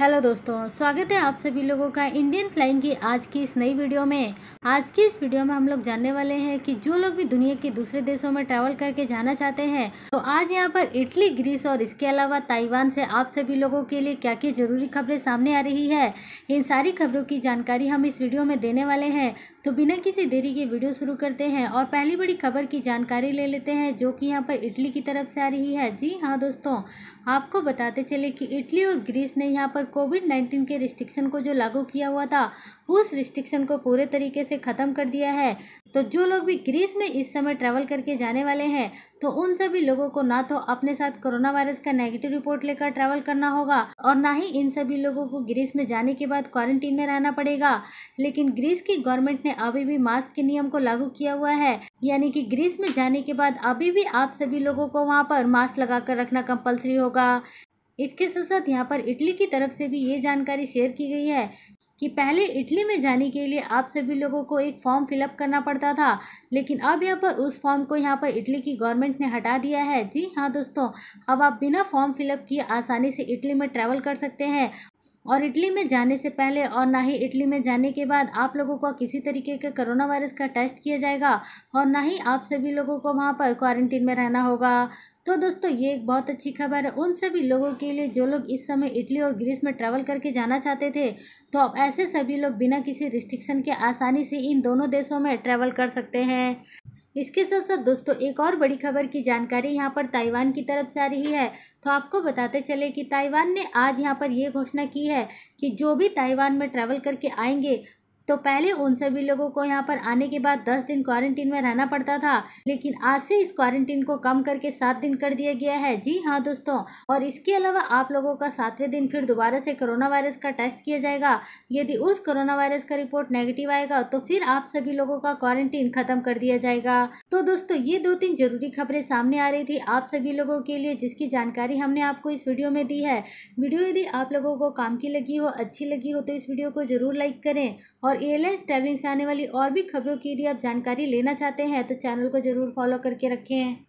hello दोस्तों स्वागत है आप सभी लोगों का इंडियन फ्लाइंग की आज की इस नई वीडियो में आज की इस वीडियो में हम लोग जानने वाले हैं कि जो लोग भी दुनिया के दूसरे देशों में ट्रैवल करके जाना चाहते हैं तो आज यहाँ पर इटली ग्रीस और इसके अलावा ताइवान से आप सभी लोगों के लिए क्या क्या जरूरी खबरें सामने आ रही है इन सारी खबरों की जानकारी हम इस वीडियो में देने वाले हैं तो बिना किसी देरी के वीडियो शुरू करते हैं और पहली बड़ी खबर की जानकारी ले लेते हैं जो कि यहाँ पर इटली की तरफ से आ रही है जी हाँ दोस्तों आपको बताते चले कि इटली और ग्रीस ने यहाँ पर कोविड नाइन्टीन के रिस्ट्रिक्शन को जो लागू किया हुआ था उस रिस्ट्रिक्शन को पूरे तरीके से ख़त्म कर दिया है तो जो लोग भी ग्रीस में इस समय ट्रैवल करके जाने वाले हैं तो उन सभी लोगों को ना तो अपने साथ कोरोना वायरस का नेगेटिव रिपोर्ट लेकर ट्रैवल करना होगा और ना ही इन सभी लोगों को ग्रीस में जाने के बाद क्वारंटीन में रहना पड़ेगा लेकिन ग्रीस की गवर्नमेंट ने अभी भी मास्क के नियम को लागू किया हुआ है यानी कि ग्रीस में जाने के बाद अभी भी आप सभी लोगों को वहाँ पर मास्क लगा कर रखना कंपलसरी होगा इसके साथ साथ यहाँ पर इटली की तरफ से भी ये जानकारी शेयर की गई है कि पहले इटली में जाने के लिए आप सभी लोगों को एक फॉर्म फिलअप करना पड़ता था लेकिन अब यहाँ पर उस फॉर्म को यहाँ पर इटली की गवर्नमेंट ने हटा दिया है जी हाँ दोस्तों अब आप बिना फॉर्म फिलअप किए आसानी से इटली में ट्रैवल कर सकते हैं और इटली में जाने से पहले और ना ही इटली में जाने के बाद आप लोगों को किसी तरीके का कोरोना वायरस का टेस्ट किया जाएगा और ना ही आप सभी लोगों को वहाँ पर क्वारंटीन में रहना होगा तो दोस्तों ये एक बहुत अच्छी खबर है उन सभी लोगों के लिए जो लोग इस समय इटली और ग्रीस में ट्रैवल करके जाना चाहते थे तो अब ऐसे सभी लोग बिना किसी रिस्ट्रिक्शन के आसानी से इन दोनों देशों में ट्रैवल कर सकते हैं इसके साथ साथ दोस्तों एक और बड़ी खबर की जानकारी यहाँ पर ताइवान की तरफ से आ रही है तो आपको बताते चले कि ताइवान ने आज यहाँ पर यह घोषणा की है कि जो भी ताइवान में ट्रैवल करके आएंगे तो पहले उन सभी लोगों को यहाँ पर आने के बाद दस दिन क्वारंटीन में रहना पड़ता था लेकिन आज से इस क्वारंटीन को कम करके सात दिन कर दिया गया है जी हाँ दोस्तों और इसके अलावा आप लोगों का सातवें दिन फिर दोबारा से कोरोना वायरस का टेस्ट किया जाएगा यदि उस कोरोना वायरस का रिपोर्ट नेगेटिव आएगा तो फिर आप सभी लोगों का क्वारंटीन खत्म कर दिया जाएगा तो दोस्तों ये दो तीन जरूरी खबरें सामने आ रही थी आप सभी लोगों के लिए जिसकी जानकारी हमने आपको इस वीडियो में दी है वीडियो यदि आप लोगों को काम की लगी हो अच्छी लगी हो तो इस वीडियो को जरूर लाइक करें और और एयरलाइंस ट्रैवलिंग से आने वाली और भी खबरों के लिए आप जानकारी लेना चाहते हैं तो चैनल को ज़रूर फॉलो करके रखें